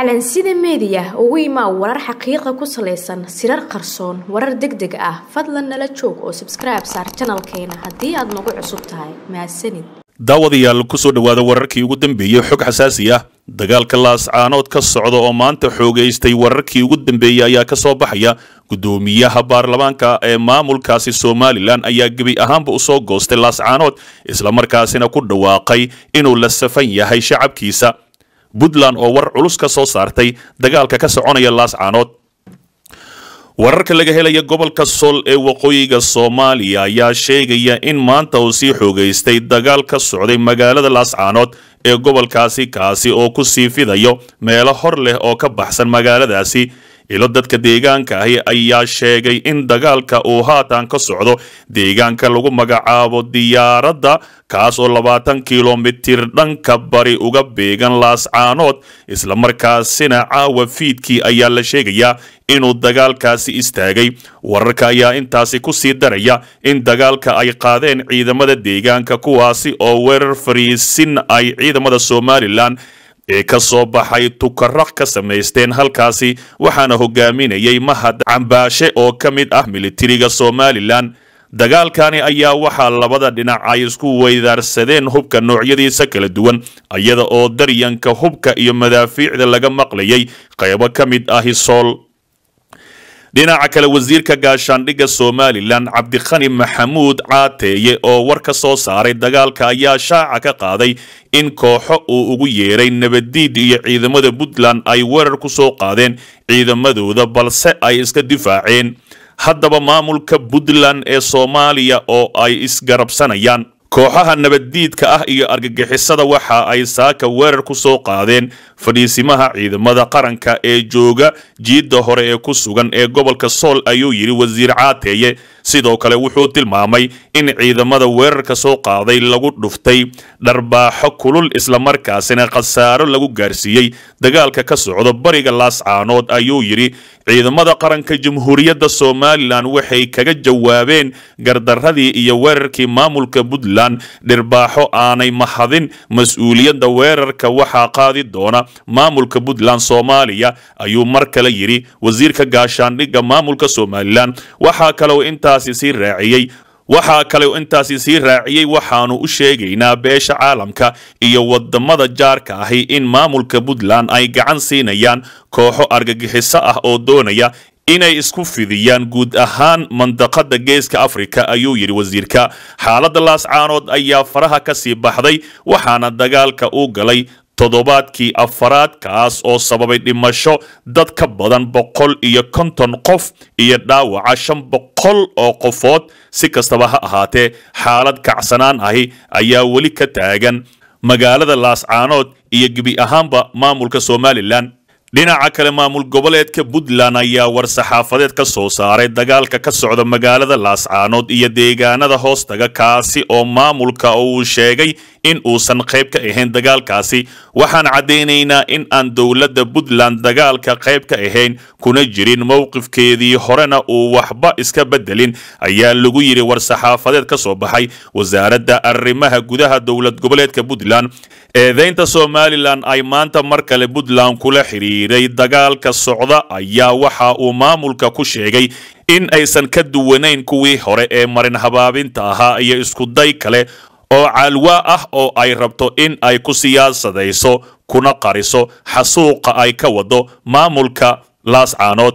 calansida media ugu imaa warar xaqiiqa ku salaysan sirar qarsoon warar deg deg ah fadlan nala joog oo sabskribe saar janalkeena haddii aad nagu cusub tahay mahadsanid daawadayaal ku soo dhowaada wararkii ugu dambeeyey xog xasaasi ah dagaalka laascaanood ka socda oo maanta xoogaystay wararkii ugu dambeeyey ayaa ka soo baxaya guddoomiyaha baarlamaanka ee maamulkaasi somalilan ayaa gebi ahaanba usoo goostay laascaanood islamarkaasina ku dhawaaqay inuu la safan yahay shacabkiisa puntland oo war culus ka soo saartay dagaalka ka soconaya laascaanood wararka laga helaya gobolka sool ee waqooyiga soomaaliya ayaa sheegaya in maanta uu sii xoogaystay dagaal ka socday magaalada laascaanood ee gobolkaasi kaasi oo ku sii fidayo meelo hor leh oo ka baxsan magaaladaasi ilo dadka deegaanka ahi ayaa sheegay in dagaalka uu haatan ka socdo deegaanka lagu magacaabo diyaaradda kaas oo labaatan kilomitir dhanka bari uga beegan laascaanood islamarkaasina caawa fiidkii ayaa la sheegayaa inuu dagaalkaasi istaagay wararka ayaa intaasi ku sii daraya in dagaalka ay qaadeen ciidamada deegaanka kuwaasi oo weerar fariisin ay ciidamada somalilan ee ka soo baxay tukaraq ka samaysteen halkaasi waxaana hogaaminayay mahad cambaashe oo ka mid ah militariga somalilan dagaalkani ayaa waxaa labada dhinac ay isku weydaarsadeen hubka noocyadiisa kala duwan iyada oo daryanka hubka iyo madaafiicda laga maqlayay qaybo ka mid ah hisool dhinaca kale wasiirka gaashaandhigga somalilan cabdikhani maxamuud caateeye oo war ka soo saaray dagaalka ayaa shaaca ka qaaday in kooxo uu ugu yeeray nabaddiid iyo ciidamada puntland ay weerar ku soo qaadeen ciidamadooda balse ay iska difaaceen haddaba maamulka puntland ee soomaaliya oo ay isgarabsanayaan kooxaha nabaddiidka ah iyo argagixisada waxa ay saaka weerar ku soo qaadeen fadhiisimaha ciidamada qaranka ee jooga jiidda hore ee ku sugan ee gobolka sool ayuu yidhi wasiir caateeye sidoo kale wuxuu tilmaamay in ciidamada weerarka soo qaaday lagu dhuftay dharbaaxo kulul islamarkaasina khasaaro lagu gaarsiiyey dagaalka ka socda bariga laascaanood ayuu yidhi ciidamada qaranka jamhuuriyadda somalilan waxay kaga jawaabeen gardaradii iyo weerarkii maamulka puntland puntland dhirbaaxo aanay mahadin mas-uuliyadda weerarka waxaa qaadi doona maamulka puntland soomaaliya ayuu mar kale yidhi wasiirka gaashaandhigga maamulka somalilan waxaa kaleu intaasi sii raaciyey waxaa kale intaasi sii raaciyey waxaanu u sheegaynaa beesha caalamka iyo wadamada jaarka ahi in maamulka puntland ay gacan siinayaan kooxo argagixiso ah oo doonaya inay isku fidiyaan guud ahaan mandaqada geeska afrika ayuu yidhi wasiirka xaaladda laascaanood ayaa faraha ka sii baxday waxaana dagaalka u galay toddobaadkii afaraad kaas oo sababay dhimasho dad ka badan boqol iyo konton qof iyo dhaawaca shan boqol oo qofood si kastaba ha ahaatee xaalad kacsanaan ahi ayaa weli ka taagan magaalada laascaanood iyo gebi ahaanba maamulka somalilan dhinaca kale maamul goboleedka puntland ayaa war saxaafadeed ka soo saaray dagaalka ka socda magaalada laascaanood iyo deegaanada hoostaga kaasi oo maamulka uu sheegay in uusan qayb ka ahayn dagaalkaasi waxaan caddaynaynaa in aan dowladda puntland dagaalka qayb ka ahayn kuna jirin mowqifkeedii horena uu waxba iska beddelin ayaa lagu yidhi war saxaafadeed ka soo baxay wasaaradda arrimaha gudaha dowlad goboleedka puntland eedaynta somalilan ay maanta mar kale puntland kula xidhiir xidhiidhay dagaalka socda ayaa waxa uu maamulka ku sheegay in aysan ka duwanayn kuwii hore ee marin habaabinta ahaa iyo iskuday kale oo caalwaa ah oo ay rabto in ay ku siyaasadayso kuna qariso xasuuqa ay ka waddo maamulka laascaanood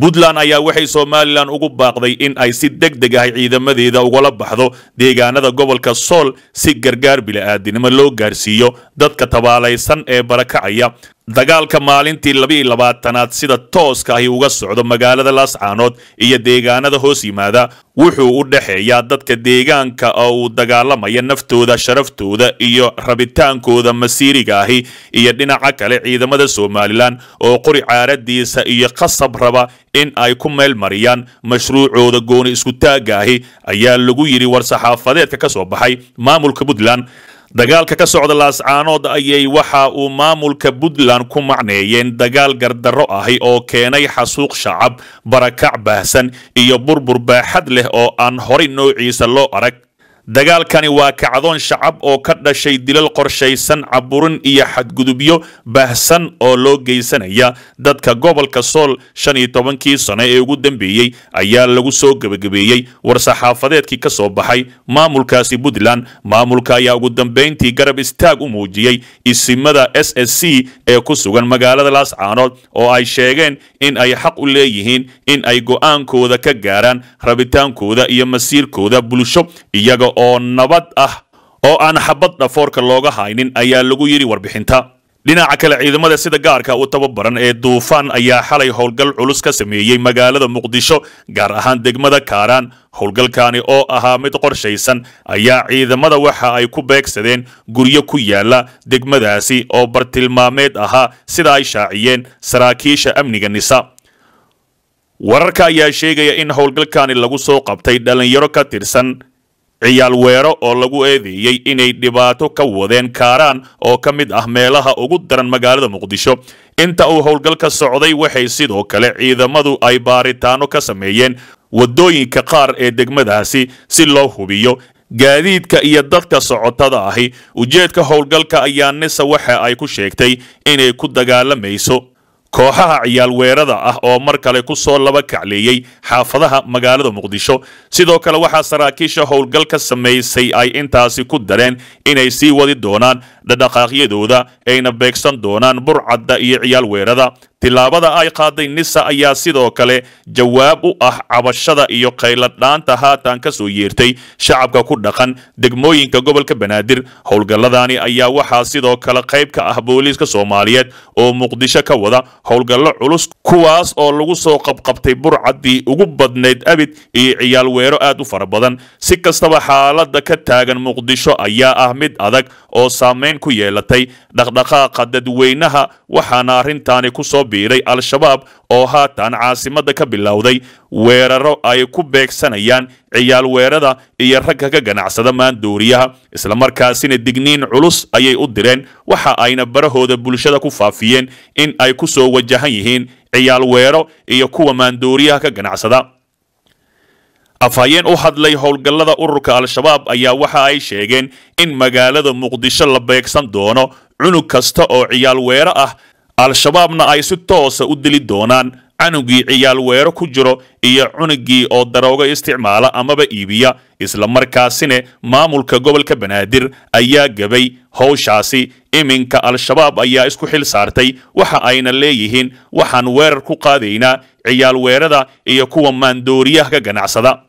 puntland ayaa waxay somalilan ugu baaqday in ay si deg deg ah ciidamadeeda ugala baxdo deegaanada gobolka sool si gargaar bili-aadinimo loo gaarsiiyo dadka tabaalaysan ee barakacaya dagaalka maalintii labiiyo labaatanaad sida tooska ahi uga socdo magaalada laascaanood iyo deegaanada hoos yimaada wuxuu u dhexeeyaa dadka deegaanka oo uu dagaalamaya naftooda sharaftooda iyo rabitaankooda masiiriga ahi iyo dhinaca kale ciidamada somalilan oo qori caaradiisa iyo qasab raba in ay ku meel mariyaan mashruucooda gooni isku ahi ayaa lagu yidhi war saxaafadeedka ka soo baxay maamulka puntland dagaalka ka socda laascaanood ayay waxa uu maamulka puntland ku macneeyeen dagaal gardarro ahi oo keenay xasuuq shacab barakac baahsan iyo burbur baaxad leh oo aan horay noociisa loo arag dagaalkani waa kacdoon shacab oo ka dhashay dilal qorshaysan caburin iyo xadgudubyo bahsan oo loo geysanaya dadka gobolka sool shan iyo tobankii sano ee ugu dambeeyey ayaa lagu soo gebagabeeyey war-saxaafadeedkii ka soo baxay maamulkaasi puntland maamulka ayaa ugu dambayntii garab istaag u muujiyey isimada s s c ee ku sugan magaalada laascaanood oo ay sheegeen in ay xaq u leeyihiin in ay go'aankooda ka gaaraan rabitaankooda iyo masiirkooda bulsho iyaga oo nabad ah oo aan xabad dhafoorka looga haynin ayaa lagu yidhi warbixinta dhinaca kale ciidamada sida gaarka u tababaran ee duufaan ayaa xalay howlgal culus ka sameeyey magaalada muqdisho gaar ahaan degmada kaaraan howlgalkaani oo ahaa mid qorshaysan ayaa ciidamada waxa ay ku beegsadeen guryo ku yaalla degmadaasi oo bartilmaameed ahaa sida ay shaaciyeen saraakiisha amniga nisa wararka ayaa sheegaya in howlgalkaani lagu soo qabtay dhalinyaro ka tirsan ciyaal weero oo lagu eedeeyey inay dhibaato ka wadeen kaaraan oo ka mid ah meelaha ugu daran magaalada muqdisho inta uu howlgalka socday waxay sidoo kale ciidamadu ay baaritaano ka sameeyeen waddooyinka qaar ee degmadaasi si loo hubiyo gaadiidka iyo dadka socotada ahi ujeedka howlgalka ayaa nisa waxa ay ku sheegtay inay ku dagaalamayso kooxaha ciyaal weerada ah oo mar kale ku soo laba kacleeyey xaafadaha magaalada muqdisho sidoo kale waxaa saraakiisha howlgal ka samaysay ay intaasi ku dareen inay sii wadi doonaan dhadhaqaaqyadooda ayna beegsan doonaan burcadda iyo ciyaal weerada tilaabada ay qaaday nisa ayaa sidoo kale jawaab u ah cabashada iyo kayladhaanta haatan ka soo yeertay shacabka ku dhaqan degmooyinka gobolka banaadir howlgalladaani ayaa waxaa sidoo kale qayb ka ah booliiska soomaaliyeed oo muqdisho ka wada howlgallo culus kuwaas oo lagu soo qabqabtay burcaddii ugu badnayd abid iyo ciyaal weero aad u fara badan si kastaba xaaladda ka taagan muqdisho ayaa ah mid adag oo saamayn ku yeelatay dhaqdhaqaaqa dadweynaha waxaana arrintaani kusoo biiray al-shabaab oo haatan caasimada ka bilowday weeraro ay ku beegsanayaan ciyaal weerada iyo ragga ka ganacsada maanduuriyaha markaasina digniin culus ayay u direen waxa ayna barahooda bulshada ku faafiyeen in ay ku soo wajahan yihiin ciyaal weero iyo kuwa maanduuriyaha ka ganacsada afhayeen u hadlay howlgallada ururka al-shabaab ayaa waxa ay sheegeen in magaalada muqdisho la beegsan doono cunug kasta oo ciyaal weero ah al-shabaabna ay si toosa u dili doonaan canugii ciyaal weero ku jiro iyo cunugii oo darooga isticmaala amaba iibiya isla markaasine maamulka gobolka banaadir ayaa gabay howshaasi iminka al-shabaab ayaa isku xil saartay waxa ayna leeyihiin waxaan weerar ku qaadaynaa ciyaal weerada iyo kuwa maandooriyaha ka ganacsada